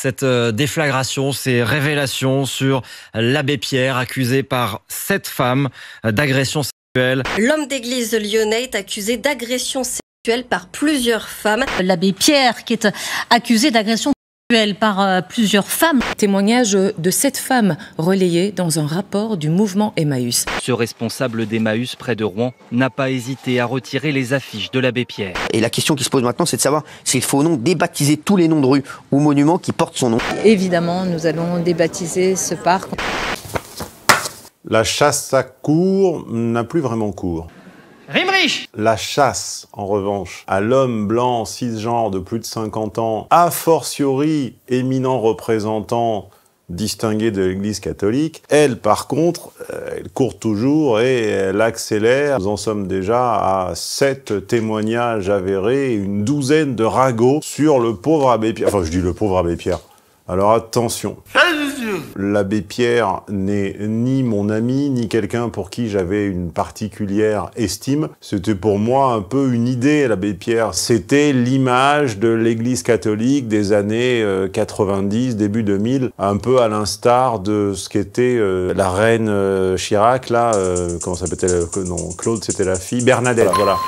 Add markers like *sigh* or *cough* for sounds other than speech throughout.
cette euh, déflagration, ces révélations sur l'abbé Pierre accusé par sept femmes euh, d'agression sexuelle. L'homme d'église lyonnais est accusé d'agression sexuelle par plusieurs femmes. L'abbé Pierre qui est euh, accusé d'agression par euh, plusieurs femmes. Témoignage de cette femme relayée dans un rapport du mouvement Emmaüs. Ce responsable d'Emmaüs près de Rouen n'a pas hésité à retirer les affiches de l'abbé Pierre. Et la question qui se pose maintenant, c'est de savoir s'il faut ou non débaptiser tous les noms de rues ou monuments qui portent son nom. Évidemment, nous allons débaptiser ce parc. La chasse à cours n'a plus vraiment cours. Rimrich La chasse, en revanche, à l'homme blanc cisgenre de plus de 50 ans, a fortiori éminent représentant distingué de l'Église catholique. Elle, par contre, euh, elle court toujours et elle accélère. Nous en sommes déjà à sept témoignages avérés, une douzaine de ragots sur le pauvre abbé Pierre. Enfin, je dis le pauvre abbé Pierre. Alors attention, l'abbé Pierre n'est ni mon ami, ni quelqu'un pour qui j'avais une particulière estime. C'était pour moi un peu une idée, l'abbé Pierre. C'était l'image de l'Église catholique des années 90, euh, début 2000, un peu à l'instar de ce qu'était euh, la reine euh, Chirac, là, comment s'appelait Non, Claude, c'était la fille, Bernadette, voilà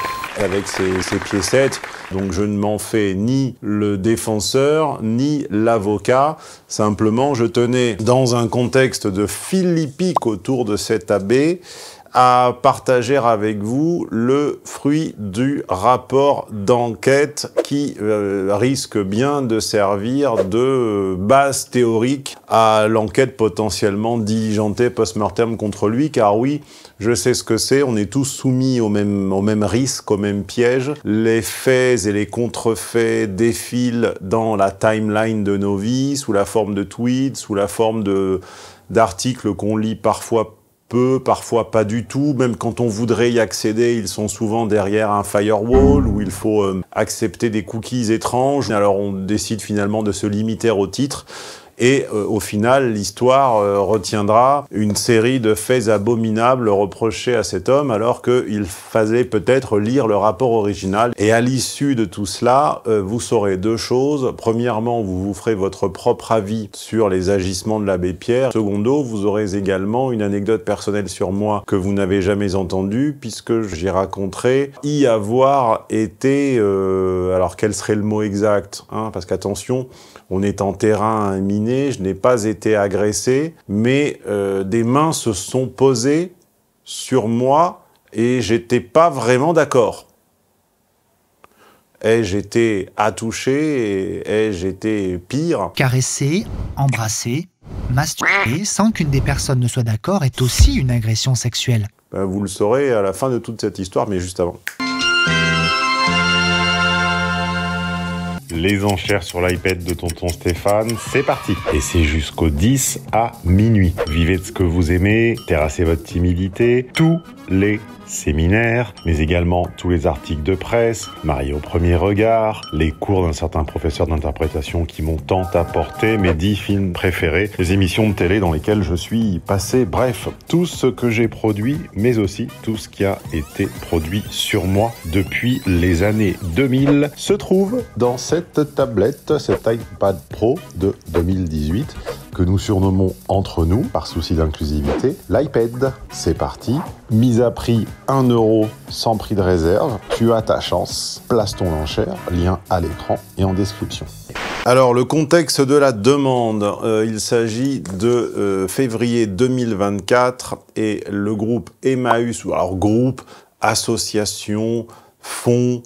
avec ses, ses piécettes. Donc je ne m'en fais ni le défenseur, ni l'avocat. Simplement, je tenais dans un contexte de philippique autour de cet abbé à partager avec vous le fruit du rapport d'enquête qui euh, risque bien de servir de base théorique à l'enquête potentiellement diligentée post-mortem contre lui, car oui, je sais ce que c'est, on est tous soumis au même, au même risque, au même piège. Les faits et les contrefaits défilent dans la timeline de nos vies, sous la forme de tweets, sous la forme d'articles qu'on lit parfois parfois pas du tout. Même quand on voudrait y accéder, ils sont souvent derrière un firewall où il faut euh, accepter des cookies étranges. Alors on décide finalement de se limiter au titre. Et euh, au final, l'histoire euh, retiendra une série de faits abominables reprochés à cet homme, alors qu'il faisait peut-être lire le rapport original. Et à l'issue de tout cela, euh, vous saurez deux choses. Premièrement, vous vous ferez votre propre avis sur les agissements de l'abbé Pierre. Secondo, vous aurez également une anecdote personnelle sur moi que vous n'avez jamais entendue, puisque j'y raconterai y avoir été... alors quel serait le mot exact hein, Parce qu'attention, on est en terrain miné, je n'ai pas été agressé, mais euh, des mains se sont posées sur moi et j'étais pas vraiment d'accord. Ai-je été attouché Ai-je été pire Caresser, embrasser, masturber sans qu'une des personnes ne soit d'accord est aussi une agression sexuelle. Ben, vous le saurez à la fin de toute cette histoire, mais juste avant. les enchères sur l'iPad de tonton Stéphane, c'est parti. Et c'est jusqu'au 10 à minuit. Vivez de ce que vous aimez, terrassez votre timidité, tous les séminaires, mais également tous les articles de presse, Marie au premier regard, les cours d'un certain professeur d'interprétation qui m'ont tant apporté, mes dix films préférés, les émissions de télé dans lesquelles je suis passé, bref, tout ce que j'ai produit, mais aussi tout ce qui a été produit sur moi depuis les années 2000, se trouve dans cette tablette, cet iPad Pro de 2018 que nous surnommons entre nous, par souci d'inclusivité, l'iPad. C'est parti, mise à prix 1 euro sans prix de réserve, tu as ta chance, place ton enchère, lien à l'écran et en description. Alors le contexte de la demande, euh, il s'agit de euh, février 2024 et le groupe Emmaüs, ou alors groupe, association, fonds,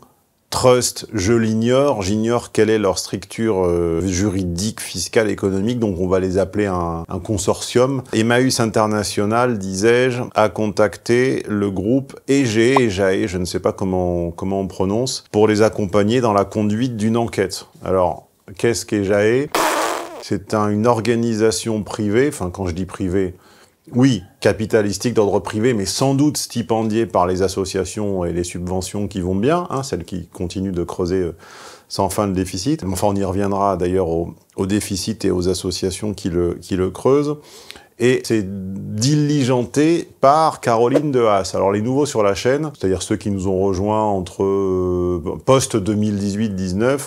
Trust, je l'ignore, j'ignore quelle est leur structure euh, juridique, fiscale, économique, donc on va les appeler un, consortium. Emmaüs International, disais-je, a contacté le groupe EGE, EJAE, e, je ne sais pas comment, comment on prononce, pour les accompagner dans la conduite d'une enquête. Alors, qu'est-ce qu'EJAE C'est une organisation privée, enfin quand je dis privée, oui, capitalistique d'ordre privé, mais sans doute stipendié par les associations et les subventions qui vont bien, hein, celles qui continuent de creuser euh, sans fin le déficit. Enfin, on y reviendra d'ailleurs au, déficit et aux associations qui le, creusent. Et c'est diligenté par Caroline de Haas. Alors les nouveaux sur la chaîne, c'est-à-dire ceux qui nous ont rejoints entre euh, post 2018-19,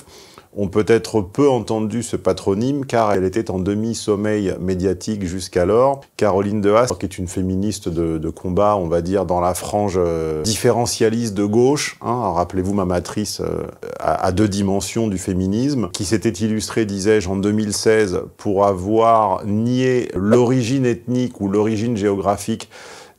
on peut-être peu entendu ce patronyme car elle était en demi-sommeil médiatique jusqu'alors. Caroline de Haas, qui est une féministe de, combat, on va dire, dans la frange euh, différentialiste de gauche, hein, rappelez-vous ma matrice euh, à, à, deux dimensions du féminisme, qui s'était illustrée, disais-je, en 2016 pour avoir nié l'origine ethnique ou l'origine géographique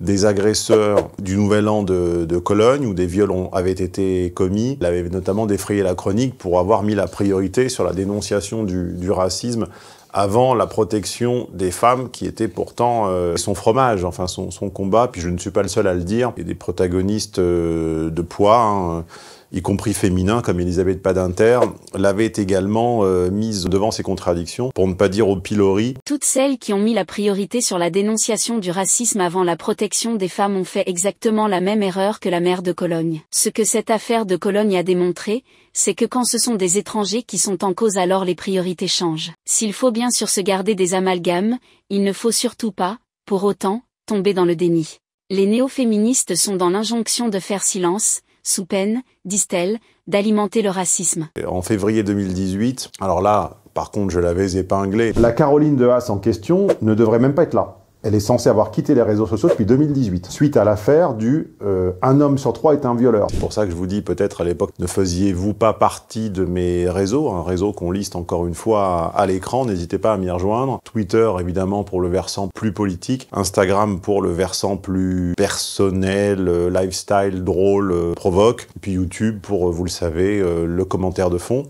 des agresseurs du Nouvel An de, Cologne, où des viols avaient été commis. Il avait notamment défrayé la chronique pour avoir mis la priorité sur la dénonciation du, racisme avant la protection des femmes qui étaient pourtant euh, son fromage, enfin son, combat. Puis je ne suis pas le seul à le dire. Il y a des protagonistes euh, de poids. Hein, y compris féminin, comme Elisabeth Padinter, l'avait également euh, mise devant ses contradictions, pour ne pas dire au pilori. Toutes celles qui ont mis la priorité sur la dénonciation du racisme avant la protection des femmes ont fait exactement la même erreur que la mère de Cologne. Ce que cette affaire de Cologne a démontré, c'est que quand ce sont des étrangers qui sont en cause alors les priorités changent. S'il faut bien sûr se garder des amalgames, il ne faut surtout pas, pour autant, tomber dans le déni. Les néo-féministes sont dans l'injonction de faire silence, sous peine, disent-elles, d'alimenter le racisme. En février 2018, alors là, par contre, je l'avais épinglé. La Caroline de Haas en question ne devrait même pas être là elle est censée avoir quitté les réseaux sociaux depuis 2018, suite à l'affaire du euh, un homme sur trois est un violeur. C'est pour ça que je vous dis peut-être à l'époque, ne faisiez-vous pas partie de mes réseaux, un réseau qu'on liste encore une fois à l'écran, n'hésitez pas à m'y rejoindre. Twitter évidemment pour le versant plus politique, Instagram pour le versant plus personnel, euh, lifestyle, drôle, euh, provoque, puis YouTube pour, vous le savez, le commentaire de fond.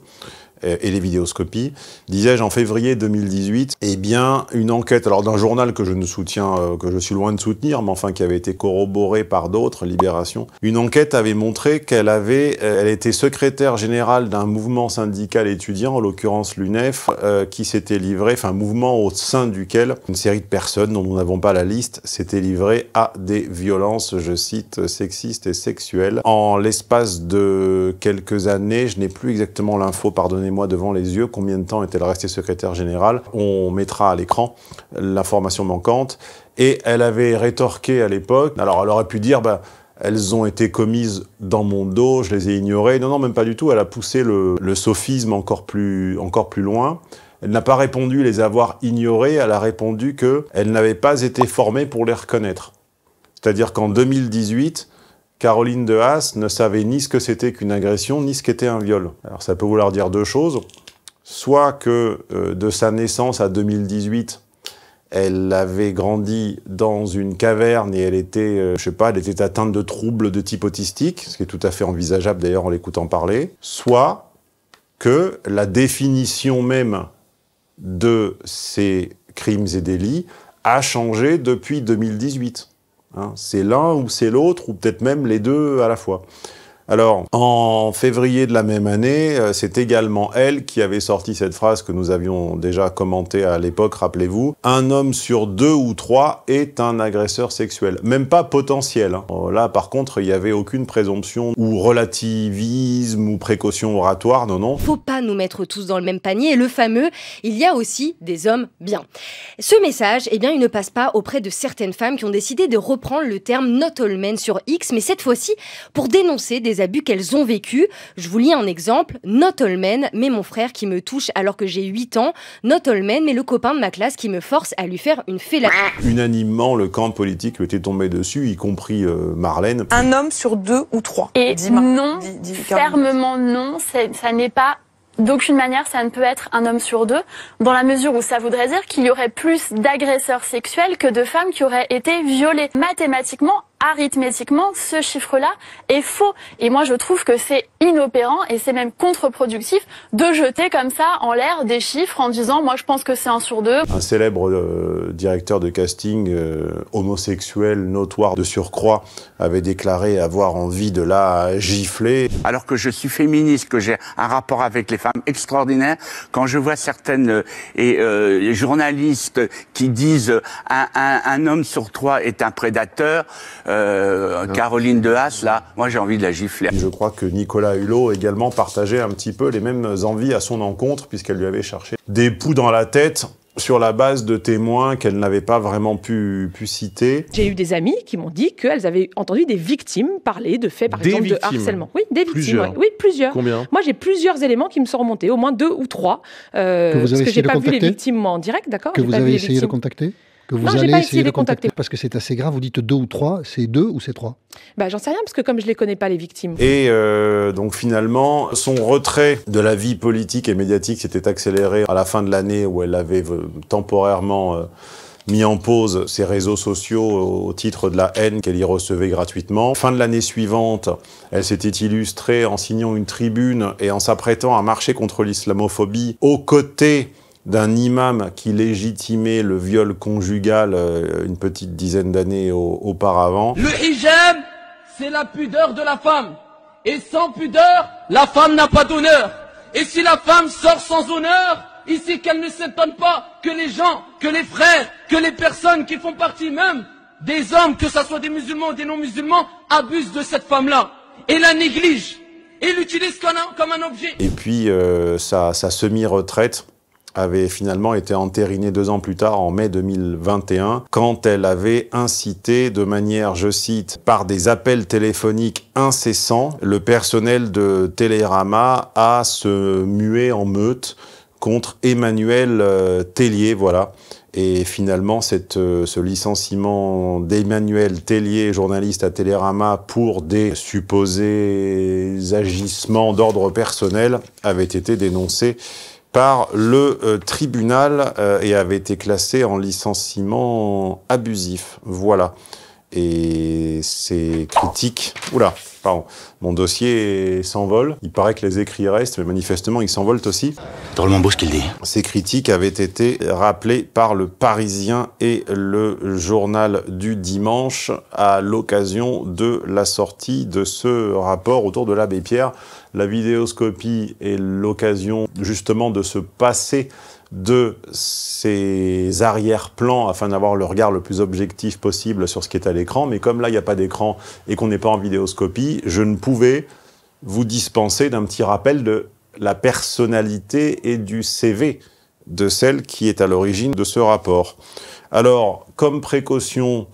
Euh, et les vidéoscopies, disais-je en février 2018, eh bien une enquête, alors d'un journal que je ne soutiens, euh, que je suis loin de soutenir, mais enfin qui avait été corroboré par d'autres, Libération, une enquête avait montré qu'elle avait, euh, elle était secrétaire générale d'un mouvement syndical étudiant, en l'occurrence l'UNEF, qui s'était livré, enfin mouvement au sein duquel une série de personnes dont nous n'avons pas la liste s'était livrée à des violences, je cite, sexistes et sexuelles. En l'espace de quelques années, je n'ai plus exactement l'info, pardonnez moi devant les yeux combien de temps est-elle restée secrétaire générale. On mettra à l'écran l'information manquante. Et elle avait rétorqué à l'époque, alors elle aurait pu dire, bah, elles ont été commises dans mon dos, je les ai ignorées. Non, non, même pas du tout. Elle a poussé le, sophisme encore plus, encore plus loin. Elle n'a pas répondu les avoir ignorées, elle a répondu qu'elle n'avait pas été formée pour les reconnaître. C'est-à-dire qu'en 2018, Caroline de Haas ne savait ni ce que c'était qu'une agression, ni ce qu'était un viol. Alors ça peut vouloir dire deux choses. Soit que euh, de sa naissance à 2018, elle avait grandi dans une caverne et elle était, euh, je sais pas, elle était atteinte de troubles de type autistique, ce qui est tout à fait envisageable d'ailleurs en l'écoutant parler. Soit que la définition même de ces crimes et délits a changé depuis 2018. Hein. C'est l'un ou c'est l'autre, ou peut-être même les deux à la fois. Alors, en février de la même année, euh, c'est également elle qui avait sorti cette phrase que nous avions déjà commentée à l'époque, rappelez-vous. Un homme sur deux ou trois est un agresseur sexuel. Même pas potentiel. Hein. Euh, là, par contre, il n'y avait aucune présomption ou relativisme ou précaution oratoire, non, non. Faut pas nous mettre tous dans le même panier. Et le fameux, il y a aussi des hommes bien. Ce message, eh bien, il ne passe pas auprès de certaines femmes qui ont décidé de reprendre le terme not all men sur X, mais cette fois-ci pour dénoncer des abus qu'elles ont vécu. Je vous lis un exemple. Not all mais mon frère qui me touche alors que j'ai 8 ans. Not all mais le copain de ma classe qui me force à lui faire une fellation. Unanimement, le camp politique lui était tombé dessus, y compris euh, Marlène. Un homme sur deux ou trois. Et non, dit, fermement non, ça n'est pas D'aucune manière, ça ne peut être un homme sur deux, dans la mesure où ça voudrait dire qu'il y aurait plus d'agresseurs sexuels que de femmes qui auraient été violées. Mathématiquement, arithmétiquement, ce chiffre-là est faux. Et moi, je trouve que c'est inopérant et c'est même contre-productif de jeter comme ça en l'air des chiffres en disant, moi, je pense que c'est un sur deux. Un célèbre euh, directeur de casting euh, homosexuel notoire de surcroît avait déclaré avoir envie de la gifler. Alors que je suis féministe, que j'ai un rapport avec les femmes extraordinaire, quand je vois certaines euh, et, journalistes qui disent un, un, homme sur trois est un prédateur, euh, Caroline de Haas, là, moi j'ai envie de la gifler. Je crois que Nicolas Hulot également partageait un petit peu les mêmes envies à son encontre, puisqu'elle lui avait cherché des poux dans la tête sur la base de témoins qu'elle n'avait pas vraiment pu, pu citer. J'ai eu des amis qui m'ont dit qu'elles avaient entendu des victimes parler de faits, par exemple, de harcèlement. Oui, des victimes. Oui, plusieurs. Combien Moi, j'ai plusieurs éléments qui me sont remontés, au moins deux ou trois. Euh, que vous avez pas vu les victimes en direct, d'accord Que vous avez essayé de contacter que vous allez pas essayer de, les contacter. Parce que c'est assez grave, vous dites deux ou trois, c'est deux ou c'est trois bah, J'en sais rien, parce que comme je les connais pas, les victimes. Et euh, donc finalement, son retrait de la vie politique et médiatique s'était accéléré à la fin de l'année où elle avait euh, temporairement... Euh, mis en pause ses réseaux sociaux au titre de la haine qu'elle y recevait gratuitement. Fin de l'année suivante, elle s'était illustrée en signant une tribune et en s'apprêtant à marcher contre l'islamophobie aux côtés d'un imam qui légitimait le viol conjugal euh, une petite dizaine d'années auparavant. Le hijab, c'est la pudeur de la femme. Et sans pudeur, la femme n'a pas d'honneur. Et si la femme sort sans honneur, ici qu'elle ne s'étonne pas que les gens, que les frères, que les personnes qui font partie même des hommes, que ce soit des musulmans ou des non-musulmans, abusent de cette femme-là et la négligent et l'utilisent comme, un, objet. Et puis, euh, sa semi-retraite, avait finalement été entérinée deux ans plus tard, en mai 2021, quand elle avait incité de manière, je cite, par des appels téléphoniques incessants, le personnel de Télérama à se muer en meute contre Emmanuel euh, Tellier, voilà. Et finalement, euh, ce licenciement d'Emmanuel Tellier, journaliste à Télérama, pour des supposés agissements d'ordre personnel, avait été dénoncé par le euh, tribunal euh, et avait été classé en licenciement abusif. Voilà. Et ces critiques... Oula, pardon. Mon dossier s'envole. Il paraît que les écrits restent, mais manifestement, ils s'envolent aussi. Drôlement beau ce qu'il dit. Ces critiques avaient été rappelées par le Parisien et le Journal du Dimanche à l'occasion de la sortie de ce rapport autour de l'abbé Pierre. La vidéoscopie est l'occasion justement de se passer de ces arrière-plans afin d'avoir le regard le plus objectif possible sur ce qui est à l'écran. Mais comme là, il n'y a pas d'écran et qu'on n'est pas en vidéoscopie, je ne pouvais vous dispenser d'un petit rappel de la personnalité et du CV de celle qui est à l'origine de ce rapport. Alors, comme précaution,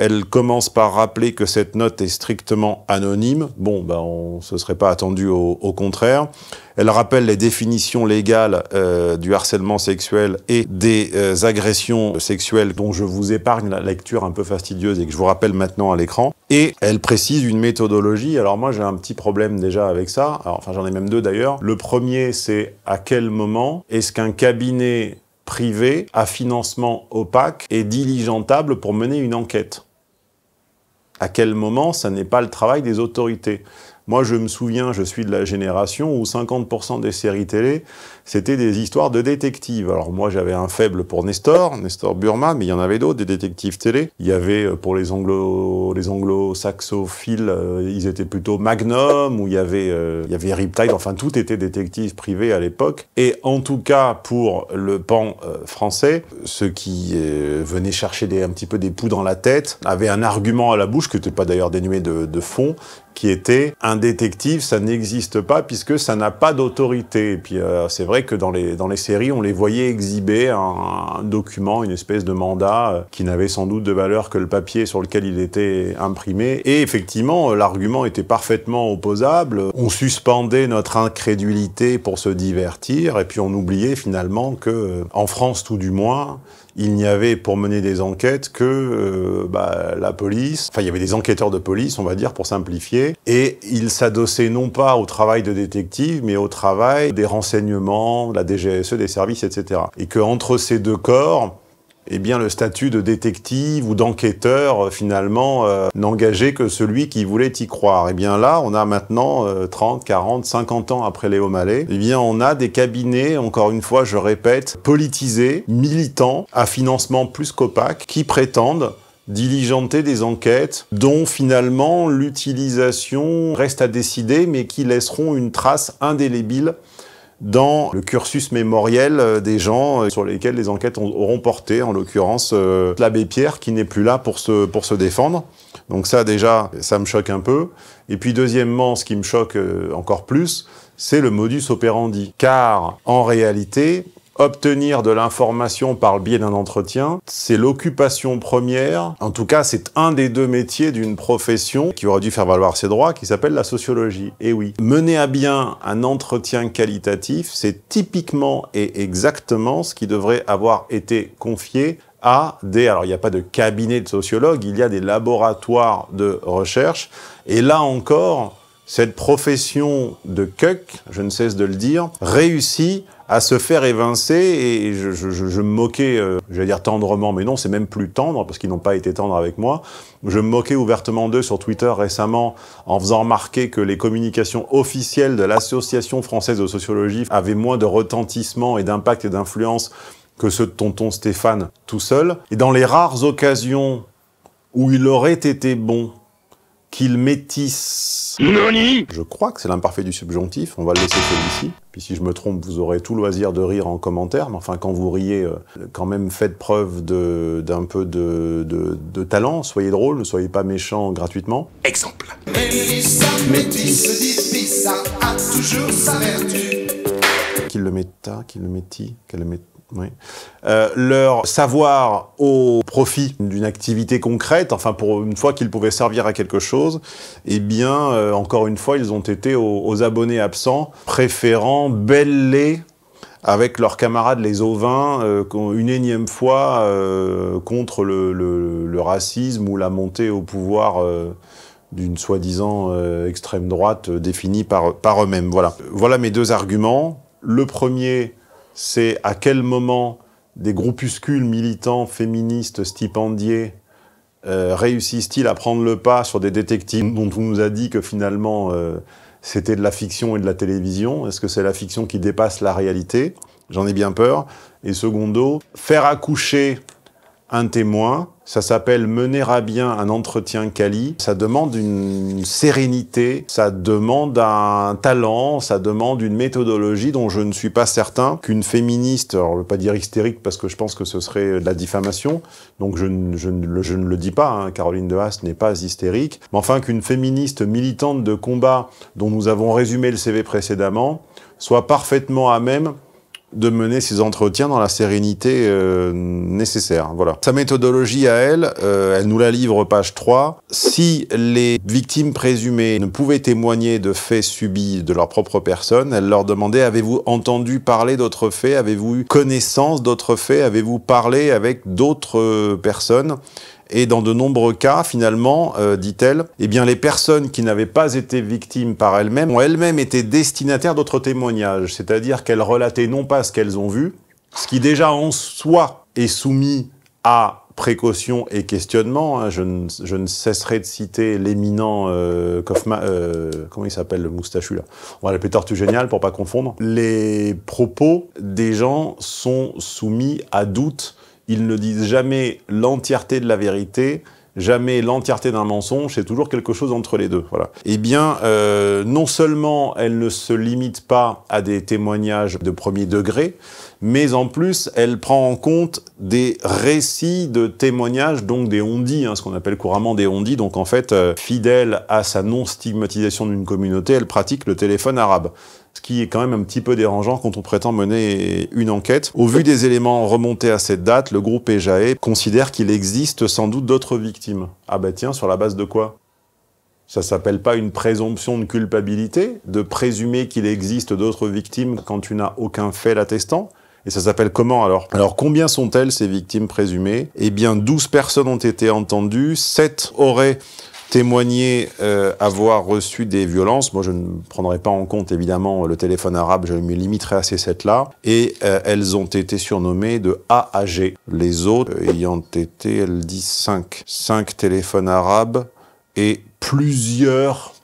elle commence par rappeler que cette note est strictement anonyme. Bon, ben, on ne se serait pas attendu au, contraire. Elle rappelle les définitions légales euh, du harcèlement sexuel et des euh, agressions sexuelles dont je vous épargne la lecture un peu fastidieuse et que je vous rappelle maintenant à l'écran. Et elle précise une méthodologie. Alors moi, j'ai un petit problème déjà avec ça. enfin, j'en ai même deux d'ailleurs. Le premier, c'est à quel moment est-ce qu'un cabinet privé à financement opaque est diligentable pour mener une enquête. À quel moment ça n'est pas le travail des autorités moi, je me souviens, je suis de la génération où 50% des séries télé, c'était des histoires de détectives. Alors moi, j'avais un faible pour Nestor, Nestor Burma, mais il y en avait d'autres, des détectives télé. Il y avait, euh, pour les anglo, les anglo-saxophiles, euh, ils étaient plutôt Magnum, ou il y avait, euh, il y avait Riptide, enfin, tout était détective privé à l'époque. Et en tout cas, pour le pan français, ceux qui venaient chercher un petit peu des poux dans la tête avaient un argument à la bouche, qui n'était pas d'ailleurs dénué de, de fond, qui était un détective, ça n'existe pas puisque ça n'a pas d'autorité. Et puis euh, c'est vrai que dans les, dans les séries, on les voyait exhiber un, document, une espèce de mandat euh, qui n'avait sans doute de valeur que le papier sur lequel il était imprimé. Et effectivement, euh, l'argument était parfaitement opposable. On suspendait notre incrédulité pour se divertir et puis on oubliait finalement que, en France tout du moins, il n'y avait pour mener des enquêtes que bah, la police, enfin il y avait des enquêteurs de police, on va dire pour simplifier, et il s'adossait non pas au travail de détective, mais au travail des renseignements, la DGSE, des services, etc. Et qu'entre ces deux corps, eh bien, le statut de détective ou d'enquêteur, euh, finalement, euh, n'engageait que celui qui voulait y croire. Et eh bien là, on a maintenant 30, 40, 50 ans après Léo Mallet, eh bien, on a des cabinets, encore une fois, je répète, politisés, militants, à financement plus qu'opaque, qui prétendent diligenter des enquêtes dont finalement l'utilisation reste à décider mais qui laisseront une trace indélébile dans le cursus mémoriel euh, des gens euh, sur lesquels les enquêtes auront porté, en l'occurrence euh, l'abbé Pierre qui n'est plus là pour se, pour se défendre. Donc ça déjà, ça me choque un peu. Et puis deuxièmement, ce qui me choque encore plus, c'est le modus operandi. Car en réalité, obtenir de l'information par le biais d'un entretien, c'est l'occupation première. En tout cas, c'est un des deux métiers d'une profession qui aurait dû faire valoir ses droits, qui s'appelle la sociologie. Et oui, mener à bien un entretien qualitatif, c'est typiquement et exactement ce qui devrait avoir été confié à des... Alors, il n'y a pas de cabinet de sociologues, il y a des laboratoires de recherche. Et là encore, cette profession de cuck, je ne cesse de le dire, réussit à se faire évincer et je, me moquais, je euh, j'allais dire tendrement, mais non, c'est même plus tendre parce qu'ils n'ont pas été tendres avec moi. Je me moquais ouvertement d'eux sur Twitter récemment en faisant remarquer que les communications officielles de l'Association française de sociologie avaient moins de retentissement et d'impact et d'influence que ceux de tonton Stéphane tout seul. Et dans les rares occasions où il aurait été bon qu'il métisse. Noni Je crois que c'est l'imparfait du subjonctif, on va le laisser celui-ci. Puis si je me trompe, vous aurez tout loisir de rire en commentaire, mais enfin quand vous riez, euh, quand même faites preuve d'un peu de, talent, soyez drôle, ne soyez pas méchant gratuitement. Exemple. Qu'il le metta, qu'il le métit, qu'elle le métit. Euh, leur savoir au profit d'une activité concrète, enfin pour une fois qu'ils pouvaient servir à quelque chose, eh bien, euh, encore une fois, ils ont été aux, abonnés absents, préférant beller avec leurs camarades les ovins euh, une énième fois contre le, le, racisme ou la montée au pouvoir d'une soi-disant extrême droite définie par, par eux-mêmes. Voilà. voilà mes deux arguments. Le premier, c'est à quel moment des groupuscules militants féministes stipendiés euh, réussissent-ils à prendre le pas sur des détectives dont on nous a dit que finalement euh, c'était de la fiction et de la télévision Est-ce que c'est la fiction qui dépasse la réalité J'en ai bien peur. Et secondo, faire accoucher un témoin, ça s'appelle mener à bien un entretien quali. Ça demande une sérénité, ça demande un talent, ça demande une méthodologie dont je ne suis pas certain qu'une féministe, alors ne pas dire hystérique parce que je pense que ce serait de la diffamation, donc je, ne, le dis pas, hein, Caroline de Haas n'est pas hystérique, mais enfin qu'une féministe militante de combat dont nous avons résumé le CV précédemment soit parfaitement à même de mener ses entretiens dans la sérénité euh, nécessaire. Voilà. Sa méthodologie à elle, euh, elle nous la livre page 3. Si les victimes présumées ne pouvaient témoigner de faits subis de leur propre personne, elle leur demandait avez-vous entendu parler d'autres faits Avez-vous eu connaissance d'autres faits Avez-vous parlé avec d'autres euh, personnes et dans de nombreux cas, finalement, euh, dit-elle, eh bien, les personnes qui n'avaient pas été victimes par elles-mêmes ont elles-mêmes été destinataires d'autres témoignages. C'est-à-dire qu'elles relataient non pas ce qu'elles ont vu, ce qui déjà en soi est soumis à précaution et questionnement. Hein. Je ne, cesserai de citer l'éminent euh, Kaufman, euh, comment il s'appelle le moustachu là On va l'appeler Tortue Géniale pour pas confondre. Les propos des gens sont soumis à doute ils ne disent jamais l'entièreté de la vérité, jamais l'entièreté d'un mensonge, c'est toujours quelque chose entre les deux. Voilà. Eh bien, euh, non seulement elle ne se limite pas à des témoignages de premier degré, mais en plus, elle prend en compte des récits de témoignages, donc des ondis, hein, ce qu'on appelle couramment des ondis. Donc en fait, euh, fidèle à sa non-stigmatisation d'une communauté, elle pratique le téléphone arabe. Ce qui est quand même un petit peu dérangeant quand on prétend mener une enquête. Au vu des éléments remontés à cette date, le groupe EJAE considère qu'il existe sans doute d'autres victimes. Ah bah tiens, sur la base de quoi ça s'appelle pas une présomption de culpabilité, de présumer qu'il existe d'autres victimes quand tu n'as aucun fait l'attestant. Et ça s'appelle comment alors Alors combien sont-elles ces victimes présumées Eh bien 12 personnes ont été entendues, 7 auraient témoigné euh, avoir reçu des violences. Moi, je ne prendrai pas en compte, évidemment, le téléphone arabe, je me limiterai à ces 7 là Et euh, elles ont été surnommées de A à G. Les autres euh, ayant été, elles dit, 5. Cinq téléphones arabes et plusieurs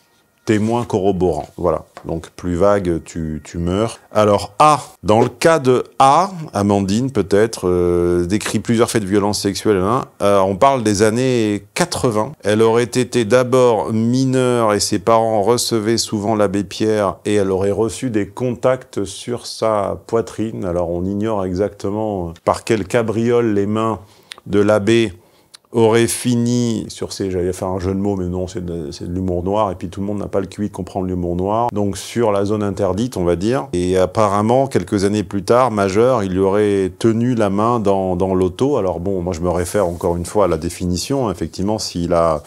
témoins corroborants. Voilà donc plus vague, tu, meurs. Alors A, dans le cas de A, Amandine peut-être, euh, décrit plusieurs faits de violence sexuelle. Hein. Euh, on parle des années 80. Elle aurait été d'abord mineure et ses parents recevaient souvent l'abbé Pierre et elle aurait reçu des contacts sur sa poitrine. Alors on ignore exactement par quelle cabriole les mains de l'abbé aurait fini sur ces, j'allais faire un jeu de mots, mais non, c'est de, l'humour noir, et puis tout le monde n'a pas le QI de comprendre l'humour noir, donc sur la zone interdite, on va dire, et apparemment, quelques années plus tard, Majeur, il aurait tenu la main dans, dans l'auto, alors bon, moi je me réfère encore une fois à la définition, effectivement, s'il a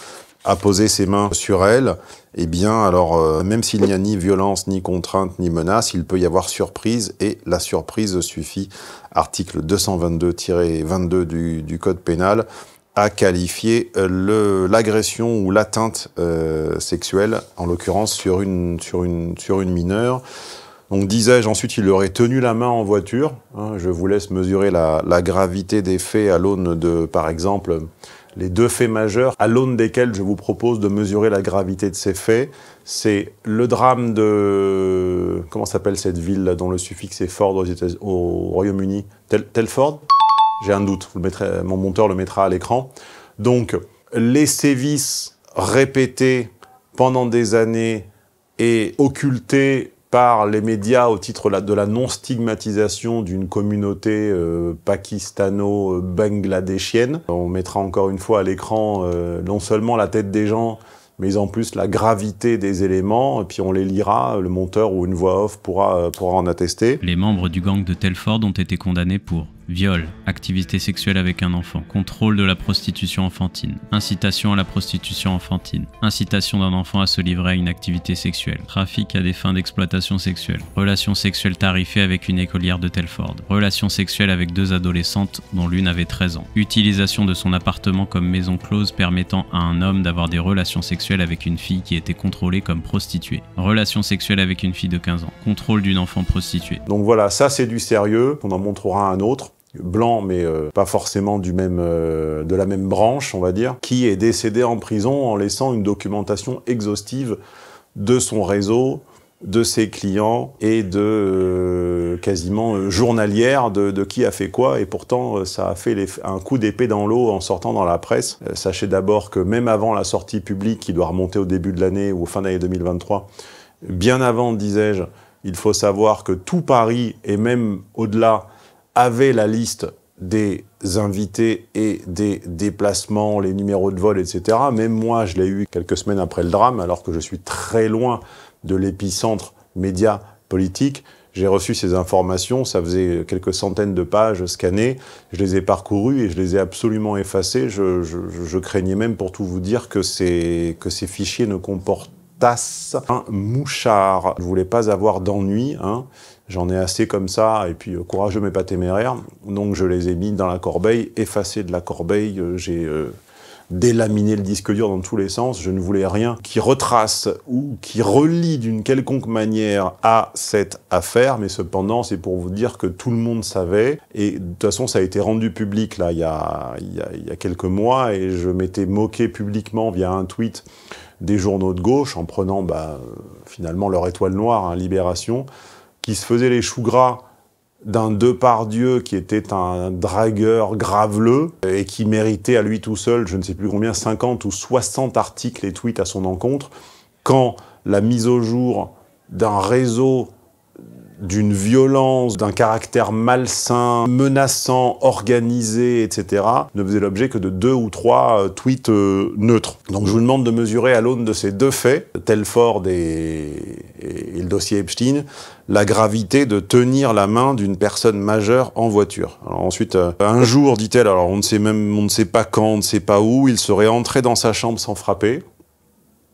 posé ses mains sur elle, eh bien, alors, euh, même s'il n'y a ni violence, ni contrainte, ni menace, il peut y avoir surprise, et la surprise suffit. Article 222-22 du, du Code pénal à qualifier euh, l'agression ou l'atteinte euh, sexuelle, en l'occurrence sur une, sur, une, sur une mineure. Donc disais-je, ensuite il aurait tenu la main en voiture. Hein. je vous laisse mesurer la, gravité des faits à l'aune de, par exemple, les deux faits majeurs à l'aune desquels je vous propose de mesurer la gravité de ces faits. C'est le drame de... Comment s'appelle cette ville dont le suffixe est Ford au Royaume-Uni Tel Telford j'ai un doute, Vous mon monteur le mettra à l'écran. Donc, les sévices répétés pendant des années et occultés par les médias au titre de la non-stigmatisation d'une communauté euh, pakistano-bangladéchienne. On mettra encore une fois à l'écran euh, non seulement la tête des gens, mais en plus la gravité des éléments, et puis on les lira, le monteur ou une voix off pourra, euh, pourra en attester. Les membres du gang de Telford ont été condamnés pour Viol, activité sexuelle avec un enfant, contrôle de la prostitution enfantine, incitation à la prostitution enfantine, incitation d'un enfant à se livrer à une activité sexuelle, trafic à des fins d'exploitation sexuelle, relation sexuelle tarifée avec une écolière de Telford, relation sexuelle avec deux adolescentes dont l'une avait 13 ans, utilisation de son appartement comme maison close permettant à un homme d'avoir des relations sexuelles avec une fille qui était contrôlée comme prostituée, relation sexuelle avec une fille de 15 ans, contrôle d'une enfant prostituée. Donc voilà, ça c'est du sérieux, on en montrera un autre blanc, mais euh, pas forcément du même, euh, de la même branche, on va dire, qui est décédé en prison en laissant une documentation exhaustive de son réseau, de ses clients et de euh, quasiment journalière de, qui a fait quoi. Et pourtant, ça a fait un coup d'épée dans l'eau en sortant dans la presse. sachez d'abord que même avant la sortie publique, qui doit remonter au début de l'année ou au fin d'année 2023, bien avant, disais-je, il faut savoir que tout Paris, et même au-delà, avait la liste des invités et des déplacements, les numéros de vol, etc. Même moi, je l'ai eu quelques semaines après le drame, alors que je suis très loin de l'épicentre média politique. J'ai reçu ces informations, ça faisait quelques centaines de pages scannées, je les ai parcourues et je les ai absolument effacées. Je, craignais même, pour tout vous dire, que ces, que ces fichiers ne comportassent un mouchard. Je voulais pas avoir d'ennui, hein. J'en ai assez comme ça, et puis courage, euh, courageux mais pas téméraire. Donc je les ai mis dans la corbeille, effacés de la corbeille. Euh, j'ai euh, délaminé le disque dur dans tous les sens. Je ne voulais rien qui retrace ou qui relie d'une quelconque manière à cette affaire. Mais cependant, c'est pour vous dire que tout le monde savait. Et de toute façon, ça a été rendu public là il y a, y a quelques mois, et je m'étais moqué publiquement via un tweet des journaux de gauche en prenant bah, finalement leur étoile noire, hein, Libération qui se faisait les choux gras d'un Dieu qui était un dragueur graveleux et qui méritait à lui tout seul, je ne sais plus combien, 50 ou 60 articles et tweets à son encontre, quand la mise au jour d'un réseau d'une violence, d'un caractère malsain, menaçant, organisé, etc., ne faisait l'objet que de deux ou trois euh, tweets euh, neutres. Donc je vous demande de mesurer à l'aune de ces deux faits, Telford et, et le dossier Epstein, la gravité de tenir la main d'une personne majeure en voiture. ensuite, euh, un jour, dit-elle, alors on ne sait même, on ne sait pas quand, on ne sait pas où, il serait entré dans sa chambre sans frapper.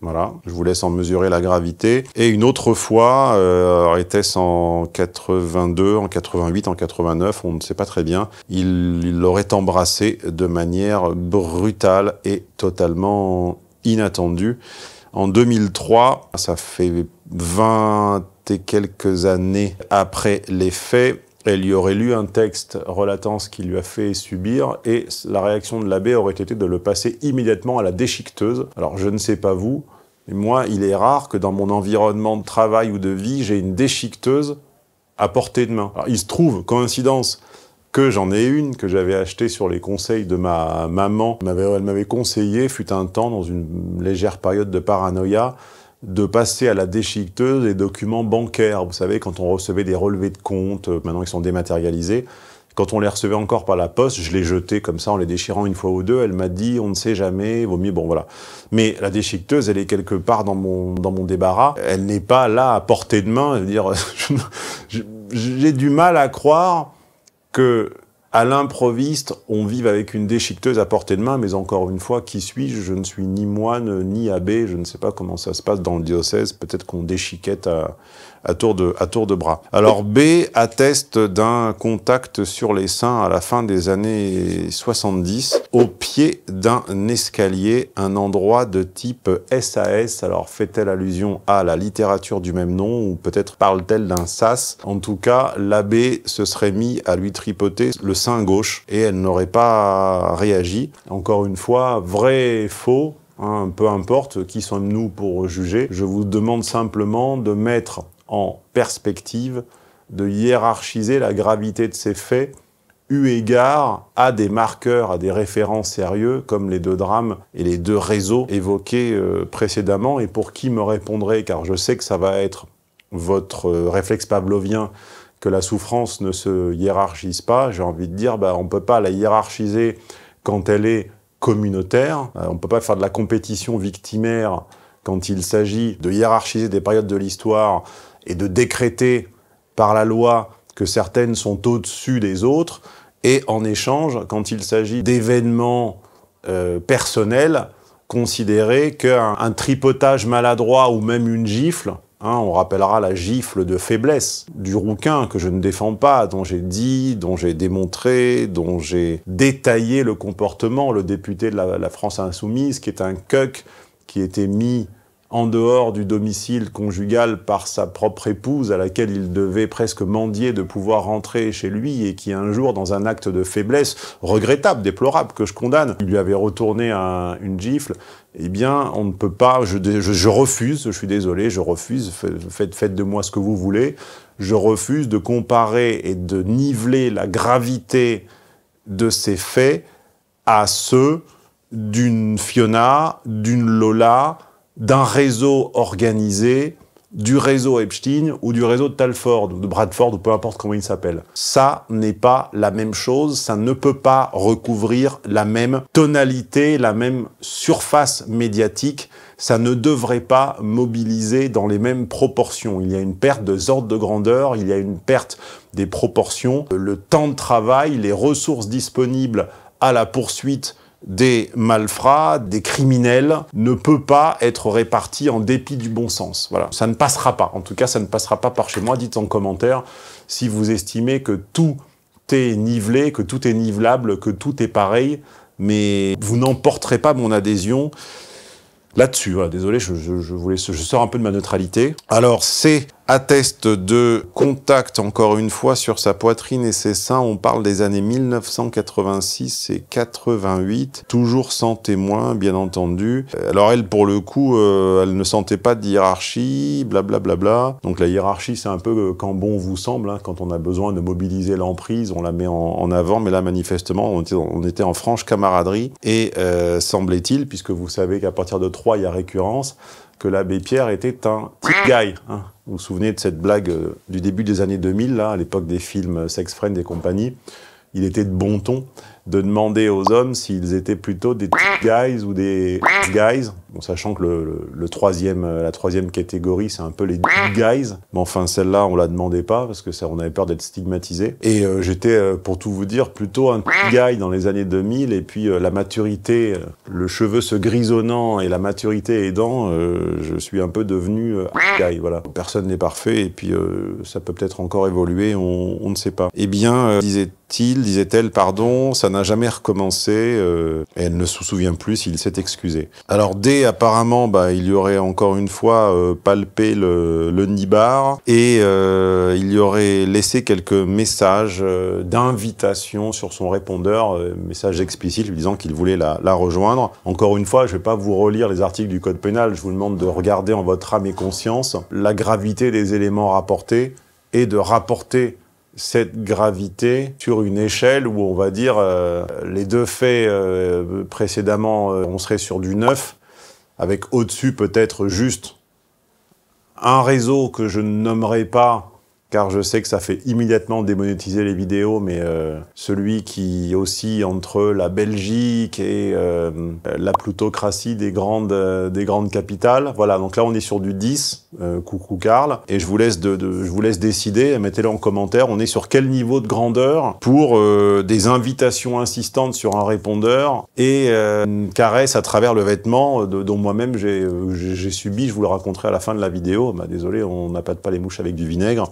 Voilà, je vous laisse en mesurer la gravité. Et une autre fois, euh, était-ce en 82, en 88, en 89, on ne sait pas très bien, il l'aurait embrassé de manière brutale et totalement inattendue. En 2003, ça fait 20 et quelques années après les faits, elle y aurait lu un texte relatant ce qu'il lui a fait subir, et la réaction de l'abbé aurait été de le passer immédiatement à la déchiqueteuse. Alors je ne sais pas vous, mais moi, il est rare que dans mon environnement de travail ou de vie, j'ai une déchiqueteuse à portée de main. Alors, il se trouve, coïncidence, que j'en ai une que j'avais achetée sur les conseils de ma maman. Elle m'avait conseillé, fut un temps, dans une légère période de paranoïa, de passer à la déchiqueteuse des documents bancaires. Vous savez, quand on recevait des relevés de compte, euh, maintenant ils sont dématérialisés, quand on les recevait encore par la poste, je les jetais comme ça en les déchirant une fois ou deux. Elle m'a dit, on ne sait jamais, vaut mieux, bon voilà. Mais la déchiqueteuse, elle est quelque part dans mon, dans mon débarras. Elle n'est pas là à portée de main. dire, *laughs* j'ai du mal à croire que à l'improviste, on vive avec une déchiqueteuse à portée de main, mais encore une fois, qui suis-je Je ne suis ni moine, ni abbé, je ne sais pas comment ça se passe dans le diocèse, peut-être qu'on déchiquette à, à tour de, à tour de bras. Alors B atteste d'un contact sur les seins à la fin des années 70 au pied d'un escalier, un endroit de type SAS. Alors fait-elle allusion à la littérature du même nom ou peut-être parle-t-elle d'un SAS En tout cas, l'abbé se serait mis à lui tripoter le sein gauche et elle n'aurait pas réagi. Encore une fois, vrai, faux, hein, peu importe qui sommes-nous pour juger. Je vous demande simplement de mettre en perspective de hiérarchiser la gravité de ces faits eu égard à des marqueurs, à des références sérieux, comme les deux drames et les deux réseaux évoqués euh, précédemment, et pour qui me répondrait car je sais que ça va être votre euh, réflexe pavlovien, que la souffrance ne se hiérarchise pas, j'ai envie de dire, bah, on ne peut pas la hiérarchiser quand elle est communautaire, euh, on ne peut pas faire de la compétition victimaire quand il s'agit de hiérarchiser des périodes de l'histoire et de décréter par la loi que certaines sont au-dessus des autres, et en échange, quand il s'agit d'événements euh, personnels, considérer qu'un tripotage maladroit ou même une gifle, hein, on rappellera la gifle de faiblesse du rouquin que je ne défends pas, dont j'ai dit, dont j'ai démontré, dont j'ai détaillé le comportement, le député de la, France insoumise, qui est un coq, qui était mis en dehors du domicile conjugal par sa propre épouse à laquelle il devait presque mendier de pouvoir rentrer chez lui et qui un jour, dans un acte de faiblesse regrettable, déplorable, que je condamne, lui avait retourné une gifle, eh bien, on ne peut pas, je, refuse, je suis désolé, je refuse, faites, faites de moi ce que vous voulez, je refuse de comparer et de niveler la gravité de ces faits à ceux d'une Fiona, d'une Lola, d'un réseau organisé, du réseau Epstein ou du réseau de Talford ou de Bradford ou peu importe comment il s'appelle. Ça n'est pas la même chose, ça ne peut pas recouvrir la même tonalité, la même surface médiatique, ça ne devrait pas mobiliser dans les mêmes proportions. Il y a une perte des ordres de grandeur, il y a une perte des proportions, le temps de travail, les ressources disponibles à la poursuite des malfrats, des criminels, ne peut pas être réparti en dépit du bon sens. Voilà, ça ne passera pas. En tout cas, ça ne passera pas par chez moi. Dites en commentaire si vous estimez que tout est nivelé, que tout est nivelable, que tout est pareil, mais vous n'emporterez pas mon adhésion là-dessus. Voilà, désolé, je, je, je sors un peu de ma neutralité. Alors, c'est atteste de contact, encore une fois, sur sa poitrine et ses seins. On parle des années 1986 et 88, toujours sans témoin, bien entendu. Alors elle, pour le coup, euh, elle ne sentait pas de hiérarchie, blablabla. Bla bla Donc la hiérarchie, c'est un peu euh, quand bon vous semble, hein. quand on a besoin de mobiliser l'emprise, on la met en, avant, mais là, manifestement, on était, en franche camaraderie. Et euh, semblait-il, puisque vous savez qu'à partir de 3, il y a récurrence, que l'abbé Pierre était un type guy. Hein. Vous vous souvenez de cette blague euh, du début des années 2000, là, à l'époque des films Sex Friend et compagnie. Il était de bon ton de demander aux hommes s'ils étaient plutôt des guys ou des guys. sachant que le, troisième, euh, la troisième catégorie, c'est un peu les guys. Mais enfin, celle-là, on la demandait pas parce que ça, on avait peur d'être stigmatisé. Et euh, j'étais, euh, pour tout vous dire, plutôt un guy dans les années 2000. Et puis la maturité, le cheveu se grisonnant et la maturité aidant, je suis un peu devenu guy. Voilà. Personne n'est parfait et puis ça peut peut-être encore évoluer. On, ne sait pas. Eh bien, disait-il, disait-elle, pardon, ça n'a jamais recommencé euh, et elle ne se souvient plus s'il s'est excusé. Alors dès, apparemment, bah, il y aurait encore une fois euh, palpé le, le nibar et euh, il y aurait laissé quelques messages d'invitation sur son répondeur, messages explicites lui disant qu'il voulait la, la, rejoindre. Encore une fois, je ne vais pas vous relire les articles du Code pénal, je vous demande de regarder en votre âme et conscience la gravité des éléments rapportés et de rapporter cette gravité sur une échelle où on va dire euh, les deux faits euh, précédemment, euh, on serait sur du 9, avec au-dessus peut-être juste un réseau que je ne nommerai pas car je sais que ça fait immédiatement démonétiser les vidéos, mais euh, celui qui aussi entre la Belgique et euh, la plutocratie des grandes, euh, des grandes capitales. Voilà, donc là on est sur du 10, euh, coucou Karl, et je vous laisse, de, de je vous laisse décider, mettez-le en commentaire, on est sur quel niveau de grandeur pour euh, des invitations insistantes sur un répondeur et une caresse à travers le vêtement de, dont moi-même j'ai subi, je vous le raconterai à la fin de la vidéo, bah, désolé, on n'a pas de les mouches avec du vinaigre.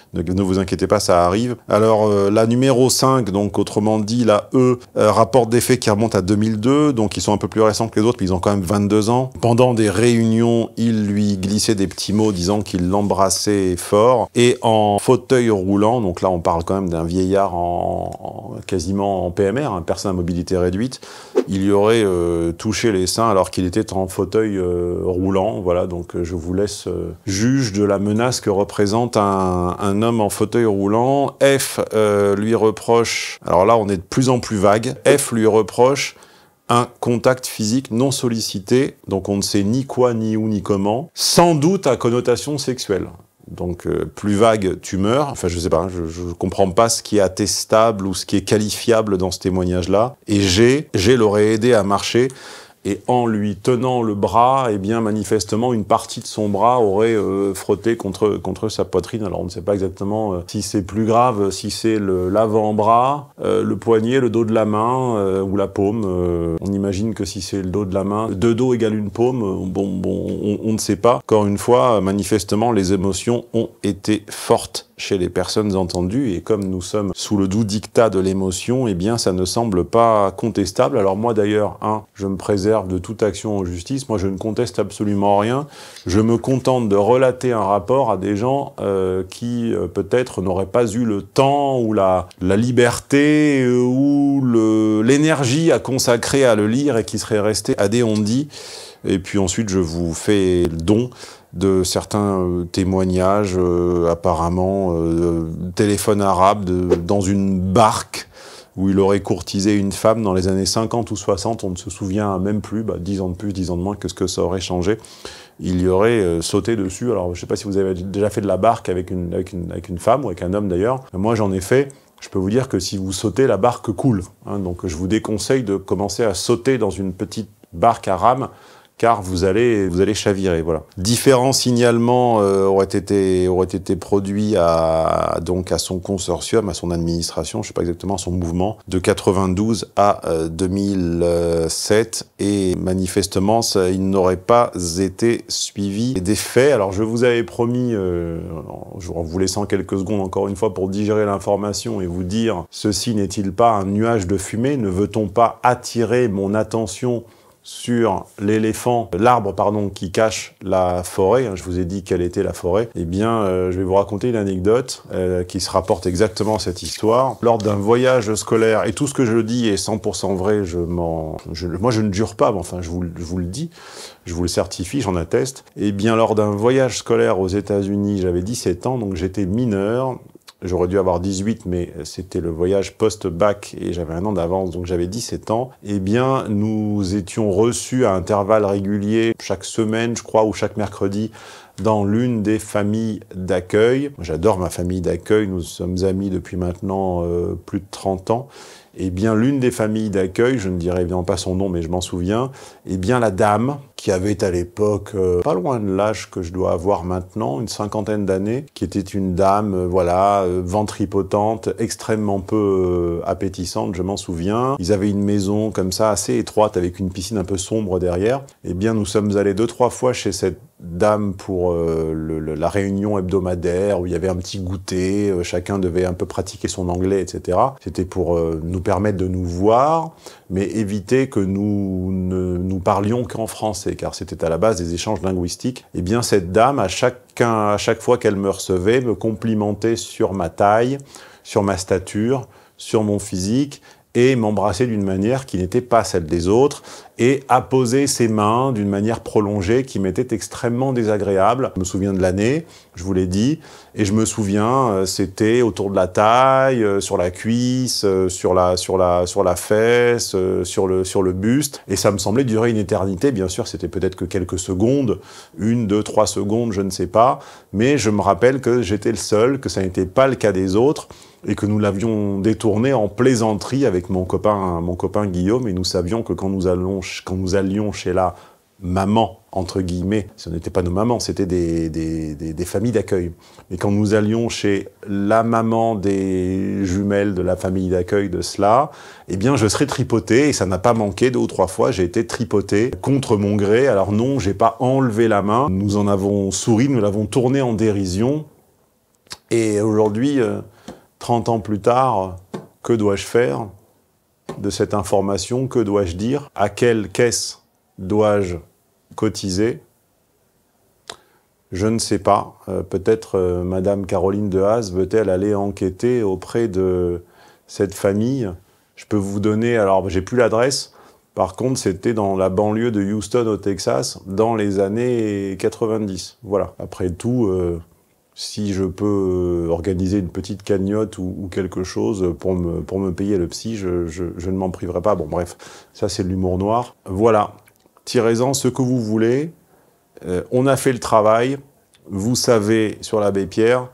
Ne, ne vous inquiétez pas, ça arrive. Alors, euh, la numéro 5, donc autrement dit, la E, euh, rapporte des faits qui remontent à 2002, donc ils sont un peu plus récents que les autres, mais ils ont quand même 22 ans. Pendant des réunions, il lui glissait des petits mots disant qu'il l'embrassait fort. Et en fauteuil roulant, donc là, on parle quand même d'un vieillard en, quasiment en PMR, hein, personne à mobilité réduite, il y aurait euh, touché les seins alors qu'il était en fauteuil roulant. Voilà, donc je vous laisse juge de la menace que représente un, un homme en fauteuil roulant. F euh, lui reproche, alors là on est de plus en plus vague, F lui reproche un contact physique non sollicité, donc on ne sait ni quoi, ni où, ni comment, sans doute à connotation sexuelle. Donc euh, plus vague, Tumeur. Enfin, je sais pas, je, ne comprends pas ce qui est attestable ou ce qui est qualifiable dans ce témoignage-là. Et G, j'ai l'aurait aidé à marcher et en lui tenant le bras, eh bien manifestement une partie de son bras aurait euh, frotté contre, contre sa poitrine. Alors on ne sait pas exactement euh, si c'est plus grave, si c'est l'avant-bras, euh, le, poignet, le dos de la main ou la paume. on imagine que si c'est le dos de la main, deux dos égale une paume. Bon, bon on ne sait pas. Encore une fois, manifestement, les émotions ont été fortes chez les personnes entendues. Et comme nous sommes sous le doux dictat de l'émotion, eh bien, ça ne semble pas contestable. Alors moi, d'ailleurs, un, je me préserve de toute action en justice. Moi, je ne conteste absolument rien. Je me contente de relater un rapport à des gens euh, qui, euh, peut-être, n'auraient pas eu le temps ou la, liberté euh, ou l'énergie à consacrer à le lire et qui seraient restés à des on Et puis ensuite, je vous fais le don de certains euh, témoignages, euh, apparemment, euh, téléphone arabe dans une barque où il aurait courtisé une femme dans les années 50 ou 60, on ne se souvient même plus, bah, 10 ans de plus, 10 ans de moins, que ce que ça aurait changé. Il y aurait sauté dessus. Alors, je ne sais pas si vous avez déjà fait de la barque avec une, avec une, femme ou avec un homme d'ailleurs. Moi, j'en ai fait. Je peux vous dire que si vous sautez, la barque coule. Hein. donc, je vous déconseille de commencer à sauter dans une petite barque à rame car vous allez, vous allez chavirer. Voilà. Différents signalements euh, auraient, été, auraient été produits à, donc à son consortium, à son administration, je ne sais pas exactement à son mouvement, de 92 à 2007. Euh, et manifestement, ça, il n'aurait pas été suivi des faits. Alors, je vous avais promis, euh, en vous laissant quelques secondes encore une fois pour digérer l'information et vous dire ceci n'est-il pas un nuage de fumée Ne veut-on pas attirer mon attention sur l'éléphant, l'arbre pardon, qui cache la forêt, hein, je vous ai dit quelle était la forêt, eh bien euh, je vais vous raconter une anecdote euh, qui se rapporte exactement à cette histoire. Lors d'un voyage scolaire, et tout ce que je dis est 100% vrai, je m'en, moi je ne jure pas, mais enfin je vous, je vous le dis, je vous le certifie, j'en atteste. Eh bien lors d'un voyage scolaire aux États-Unis, j'avais 17 ans, donc j'étais mineur, J'aurais dû avoir 18, mais c'était le voyage post-bac et j'avais un an d'avance, donc j'avais 17 ans. Eh bien, nous étions reçus à intervalles réguliers, chaque semaine, je crois, ou chaque mercredi, dans l'une des familles d'accueil. J'adore ma famille d'accueil, nous sommes amis depuis maintenant euh, plus de 30 ans. Eh bien, l'une des familles d'accueil, je ne dirai évidemment pas son nom, mais je m'en souviens, eh bien, la dame, qui avait à l'époque, euh, pas loin de l'âge que je dois avoir maintenant, une cinquantaine d'années, qui était une dame, euh, voilà, euh, ventripotente, extrêmement peu appétissante, je m'en souviens. Ils avaient une maison comme ça, assez étroite, avec une piscine un peu sombre derrière. Eh bien, nous sommes allés deux, trois fois chez cette dame pour la réunion hebdomadaire où il y avait un petit goûter, chacun devait un peu pratiquer son anglais, etc. C'était pour nous permettre de nous voir, mais éviter que nous ne nous parlions qu'en français car c'était à la base des échanges linguistiques. Et eh bien cette dame, à, à chaque fois qu'elle me recevait, me complimentait sur ma taille, sur ma stature, sur mon physique, et m'embrasser d'une manière qui n'était pas celle des autres, et apposer ses mains d'une manière prolongée qui m'était extrêmement désagréable. Je me souviens de l'année, je vous l'ai dit, et je me souviens, euh, c'était autour de la taille, euh, sur la cuisse, euh, sur la, sur la, sur la fesse, sur le, sur le buste, et ça me semblait durer une éternité, bien sûr, c'était peut-être que quelques secondes, une, deux, trois secondes, je ne sais pas, mais je me rappelle que j'étais le seul, que ça n'était pas le cas des autres, et que nous l'avions détourné en plaisanterie avec mon copain, mon copain Guillaume, et nous savions que quand nous, allons, quand nous allions chez la maman, entre guillemets, ce n'était pas nos mamans, c'était des, familles d'accueil. Mais quand nous allions chez la maman des jumelles de la famille d'accueil de cela, eh bien, je serais tripoté, et ça n'a pas manqué deux ou trois fois, j'ai été tripoté contre mon gré. Alors non, j'ai pas enlevé la main, nous en avons souri, nous l'avons tourné en dérision, et aujourd'hui... Euh, 30 ans plus tard, que dois-je faire de cette information Que dois-je dire À quelle caisse dois-je cotiser Je ne sais pas. Euh, peut-être euh, Madame Caroline de Haas veut-elle aller enquêter auprès de cette famille Je peux vous donner, alors j'ai plus l'adresse, par contre, c'était dans la banlieue de Houston, au Texas, dans les années 90. Voilà. Après tout, euh, si je peux euh, organiser une petite cagnotte ou, quelque chose pour me, payer le psy, je, ne m'en priverai pas. Bon, bref, ça c'est l'humour noir. Voilà, tirez-en ce que vous voulez. Euh, on a fait le travail, vous savez sur l'abbé Pierre.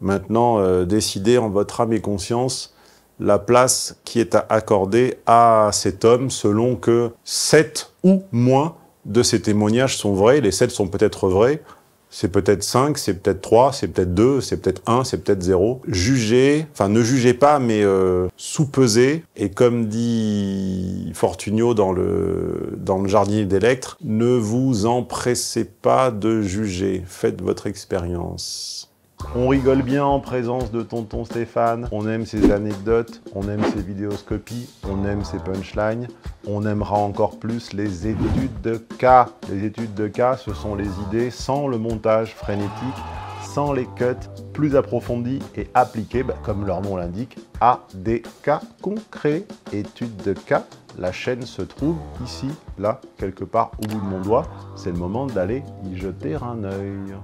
Maintenant, euh, décidez en votre âme et conscience la place qui est à accorder à cet homme selon que sept ou moins de ces témoignages sont vrais. Les sept sont peut-être vrais c'est peut-être 5, c'est peut-être 3, c'est peut-être 2, c'est peut-être 1, c'est peut-être 0. Jugez, enfin ne jugez pas, mais euh, sous-pesez. Et comme dit Fortunio dans le, dans le jardinier d'Électre, ne vous empressez pas de juger, faites votre expérience. On rigole bien en présence de tonton Stéphane, on aime ses anecdotes, on aime ses vidéoscopies, on aime ses punchlines, on aimera encore plus les études de cas. Les études de cas, ce sont les idées sans le montage frénétique, sans les cuts, plus approfondies et appliquées, bah, comme leur nom l'indique, à des cas concrets. Études de cas, la chaîne se trouve ici, là, quelque part au bout de mon doigt. C'est le moment d'aller y jeter un œil.